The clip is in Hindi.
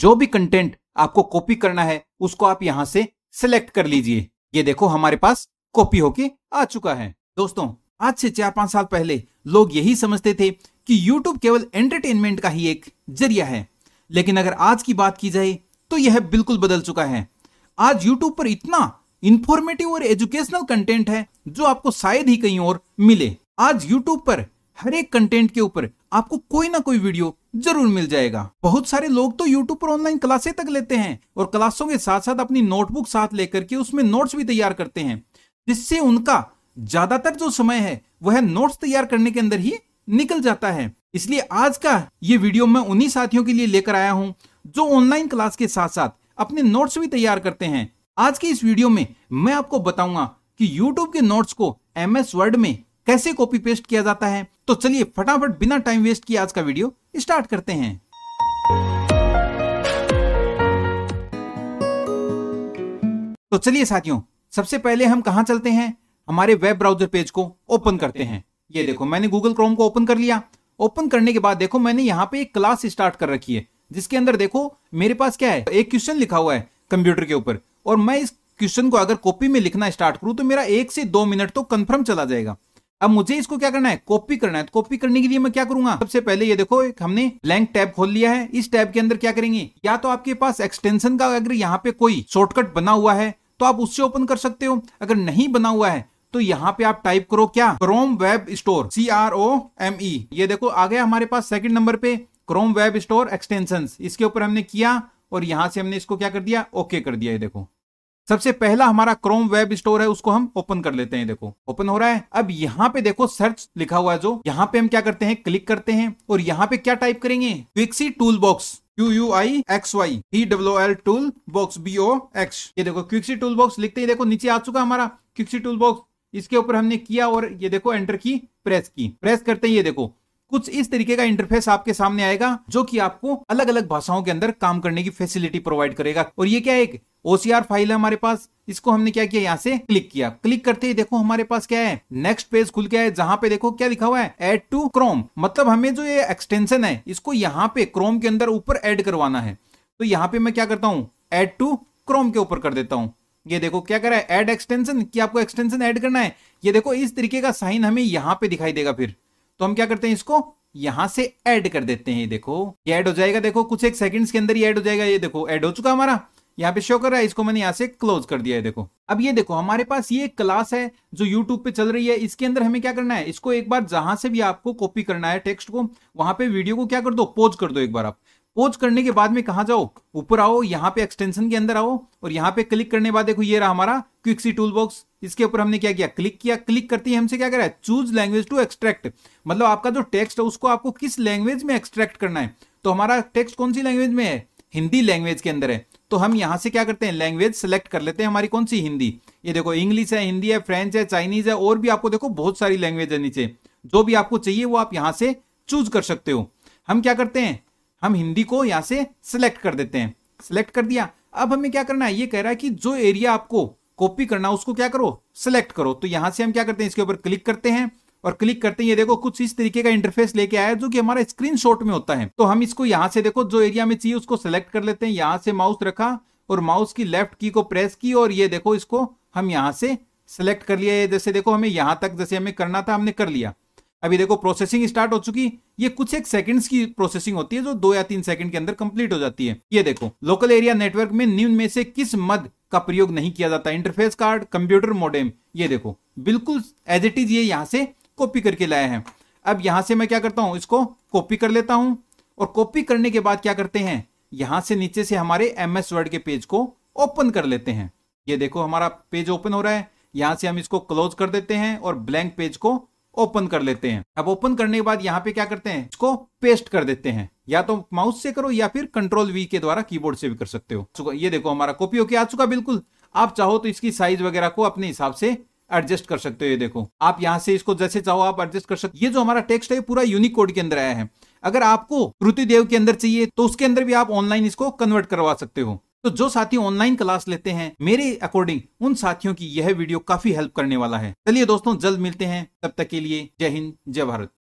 जो भी कंटेंट आपको कॉपी करना है उसको आप यहाँ से सिलेक्ट कर लीजिए ये देखो हमारे पास कॉपी होके आ चुका है दोस्तों आज से चार पांच साल पहले लोग यही समझते थे कि YouTube केवल एंटरटेनमेंट का ही एक जरिया है लेकिन अगर आज की बात की जाए तो यह बिल्कुल बदल चुका है आज YouTube पर इतना इंफॉर्मेटिव और एजुकेशनल कंटेंट है जो आपको शायद ही कहीं और मिले आज YouTube पर हर एक कंटेंट के ऊपर आपको कोई ना कोई वीडियो जरूर मिल जाएगा बहुत सारे लोग तो YouTube पर ऑनलाइन क्लासे तक लेते हैं और क्लासों के साथ साथ अपनी नोटबुक साथ लेकर के उसमें नोट्स भी तैयार करते हैं जिससे उनका ज्यादातर जो समय है वह नोट्स तैयार करने के अंदर ही निकल जाता है इसलिए आज का ये वीडियो मैं उन्हीं साथियों के लिए लेकर आया हूँ जो ऑनलाइन क्लास के साथ साथ अपने नोट्स भी तैयार करते हैं आज के इस वीडियो में मैं आपको बताऊंगा कि YouTube के नोट्स को एम एस वर्ड में कैसे कॉपी पेस्ट किया जाता है तो चलिए फटाफट बिना टाइम वेस्ट किए आज का वीडियो स्टार्ट करते हैं तो चलिए साथियों सबसे पहले हम कहा चलते हैं हमारे वेब ब्राउजर पेज को ओपन करते हैं ये देखो मैंने गूगल क्रोम को ओपन कर लिया ओपन करने के बाद देखो मैंने यहाँ पे एक क्लास स्टार्ट कर रखी है जिसके अंदर देखो मेरे पास क्या है एक क्वेश्चन लिखा हुआ है कंप्यूटर के ऊपर और मैं इस क्वेश्चन को अगर कॉपी में लिखना स्टार्ट करूं तो मेरा एक से दो मिनट तो कंफर्म चला जाएगा अब मुझे इसको क्या करना है कॉपी करना है तो कॉपी करने के लिए मैं क्या करूंगा सबसे पहले ये देखो एक हमने ब्लैंक टैब खोल लिया है इस टैब के अंदर क्या करेंगे या तो आपके पास एक्सटेंशन का अगर यहाँ पे कोई शॉर्टकट बना हुआ है तो आप उससे ओपन कर सकते हो अगर नहीं बना हुआ है तो यहाँ पे आप टाइप करो क्या Chrome web store C R O M E ये देखो आ गया हमारे पास सेकंड नंबर पे क्रोम वेब स्टोर एक्सटेंशन इसके ऊपर हमने किया और यहां से हमने इसको क्या कर दिया ओके कर दिया ये देखो सबसे पहला हमारा क्रोम वेब स्टोर है उसको हम ओपन कर लेते हैं देखो ओपन हो रहा है अब यहाँ पे देखो सर्च लिखा हुआ है जो यहाँ पे हम क्या करते हैं क्लिक करते हैं और यहाँ पे क्या टाइप करेंगे Quixy tool box Q U I X Y E W L tool box B O X ये देखो क्विक्सी टूल बॉक्स लिखते ही देखो नीचे आ चुका हमारा क्विक्सी टूल बॉक्स इसके ऊपर हमने किया और ये देखो एंटर की प्रेस की प्रेस करते ही ये देखो कुछ इस तरीके का इंटरफेस आपके सामने आएगा जो कि आपको अलग अलग भाषाओं के अंदर काम करने की फैसिलिटी प्रोवाइड करेगा और ये क्या एक ओसीआर फाइल है हमारे पास इसको हमने क्या किया यहाँ से क्लिक किया क्लिक करते ही देखो हमारे पास क्या है नेक्स्ट पेज खुल गया है जहां पे देखो क्या लिखा हुआ है एड टू क्रोम मतलब हमें जो ये एक्सटेंशन है इसको यहाँ पे क्रोम के अंदर ऊपर एड करवाना है तो यहाँ पे मैं क्या करता हूँ एड टू क्रोम के ऊपर कर देता हूँ ये देखो क्या करा है एड एक्सटेंशन की आपको एक्सटेंशन ऐड करना है ये देखो इस तरीके का साइन हमें यहाँ पे दिखाई देगा फिर तो हम क्या करते हैं इसको यहां से ऐड कर देते हैं देखो ये ऐड हो जाएगा देखो कुछ एक सेकंड्स के अंदर ही ऐड हो जाएगा ये देखो ऐड हो चुका हमारा यहाँ पे शो कर रहा है इसको मैंने यहाँ से क्लोज कर दिया है देखो अब ये देखो हमारे पास ये क्लास है जो YouTube पे चल रही है इसके अंदर हमें क्या करना है इसको एक बार जहां से भी आपको कॉपी करना है टेक्स्ट को वहां पे वीडियो को क्या कर दो पोज कर दो एक बार आप पोज करने के बाद में कहा जाओ ऊपर आओ यहाँ पे एक्सटेंशन के अंदर आओ और यहाँ पे क्लिक करने बाद देखो ये रहा हमारा सी टूल बॉक्स इसके ऊपर हमने क्या किया क्लिक किया क्लिक करते ही हमसे क्या रहा है चूज लैंग्वेज टू एक्सट्रैक्ट मतलब आपका जो टेक्स्ट है उसको आपको किस लैंग्वेज में एक्सट्रैक्ट करना है तो हमारा टेक्स्ट कौन सी लैंग्वेज में है हिंदी लैंग्वेज के अंदर है तो हम यहां से क्या करते हैं लैंग्वेज सेलेक्ट कर लेते हैं हमारी कौन सी हिंदी ये देखो इंग्लिश है हिंदी है फ्रेंच है चाइनीज है और भी आपको देखो बहुत सारी लैंग्वेज है नीचे जो भी आपको चाहिए वो आप यहां से चूज कर सकते हो हम क्या करते हैं हम हिंदी को यहां से कर देते हैं सिलेक्ट कर दिया अब हमें क्या करना है ये कह रहा है कि जो एरिया आपको कॉपी करना उसको क्या करो सिलेक्ट करो तो यहां से हम क्या करते हैं इसके ऊपर क्लिक करते हैं और क्लिक करते हैं ये देखो कुछ इस तरीके का इंटरफेस लेके आया जो कि हमारा स्क्रीन में होता है तो हम इसको यहां से देखो जो एरिया में चाहिए उसको सिलेक्ट कर लेते हैं यहां से माउस रखा और माउस की लेफ्ट की को प्रेस की और ये देखो इसको हम यहां से सेलेक्ट कर लिया जैसे देखो हमें यहां तक जैसे हमें करना था हमने कर लिया अभी देखो प्रोसेसिंग स्टार्ट हो चुकी ये कुछ एक सेकंड्स की प्रोसेसिंग होती है जो दो या तीन सेकंड के अंदर कंप्लीट हो जाती है ये देखो लोकल एरिया नेटवर्क में निम्न में से किस मद का प्रयोग नहीं किया जाता इंटरफेस कार्ड कंप्यूटर मोडेम ये देखो बिल्कुल एज इट इज ये यहां से कॉपी करके लाया है अब यहां से मैं क्या करता हूं इसको कॉपी कर लेता हूं और कॉपी करने के बाद क्या करते हैं यहां से नीचे से हमारे एम एस वर्ड के पेज को ओपन कर लेते हैं ये देखो हमारा पेज ओपन हो रहा है यहां से हम इसको क्लोज कर देते हैं और ब्लैंक पेज को ओपन कर लेते हैं अब ओपन करने के बाद यहाँ पे क्या करते हैं इसको पेस्ट कर देते हैं या तो माउस से करो या फिर कंट्रोल वी के द्वारा कीबोर्ड से भी कर सकते हो ये देखो हमारा कॉपी होके आ चुका बिल्कुल आप चाहो तो इसकी साइज वगैरह को अपने हिसाब से एडजस्ट कर सकते हो ये देखो आप यहाँ से इसको जैसे चाहो आप एडजस्ट कर सकते ये जो हमारा टेक्स्ट है पूरा यूनिक कोड के अंदर आया है अगर आपको श्रुति के अंदर चाहिए तो उसके अंदर भी आप ऑनलाइन इसको कन्वर्ट करवा सकते हो तो जो साथी ऑनलाइन क्लास लेते हैं मेरे अकॉर्डिंग उन साथियों की यह वीडियो काफी हेल्प करने वाला है चलिए दोस्तों जल्द मिलते हैं तब तक के लिए जय हिंद जय भारत